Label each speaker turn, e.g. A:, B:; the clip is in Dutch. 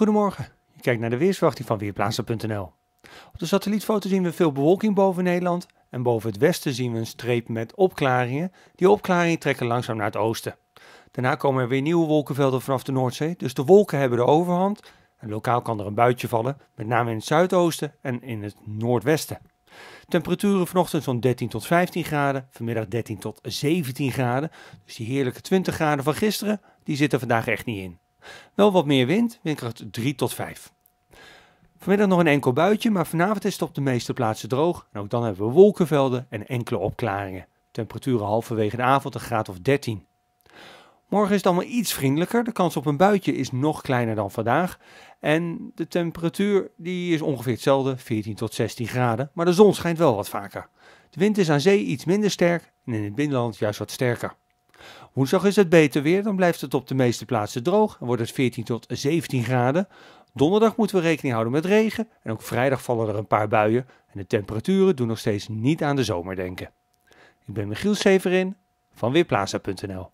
A: Goedemorgen, je kijkt naar de weersverwachting van Weerplaatsen.nl. Op de satellietfoto zien we veel bewolking boven Nederland en boven het westen zien we een streep met opklaringen. Die opklaringen trekken langzaam naar het oosten. Daarna komen er weer nieuwe wolkenvelden vanaf de Noordzee, dus de wolken hebben de overhand en lokaal kan er een buitje vallen, met name in het zuidoosten en in het noordwesten. Temperaturen vanochtend zo'n 13 tot 15 graden, vanmiddag 13 tot 17 graden. Dus die heerlijke 20 graden van gisteren, die zitten vandaag echt niet in. Wel wat meer wind, windkracht 3 tot 5. Vanmiddag nog een enkel buitje, maar vanavond is het op de meeste plaatsen droog. En ook dan hebben we wolkenvelden en enkele opklaringen. Temperaturen halverwege de avond een graad of 13. Morgen is het allemaal iets vriendelijker. De kans op een buitje is nog kleiner dan vandaag. En de temperatuur die is ongeveer hetzelfde, 14 tot 16 graden. Maar de zon schijnt wel wat vaker. De wind is aan zee iets minder sterk en in het binnenland juist wat sterker. Woensdag is het beter weer, dan blijft het op de meeste plaatsen droog en wordt het 14 tot 17 graden. Donderdag moeten we rekening houden met regen en ook vrijdag vallen er een paar buien en de temperaturen doen nog steeds niet aan de zomer denken. Ik ben Michiel Severin van Weerplaza.nl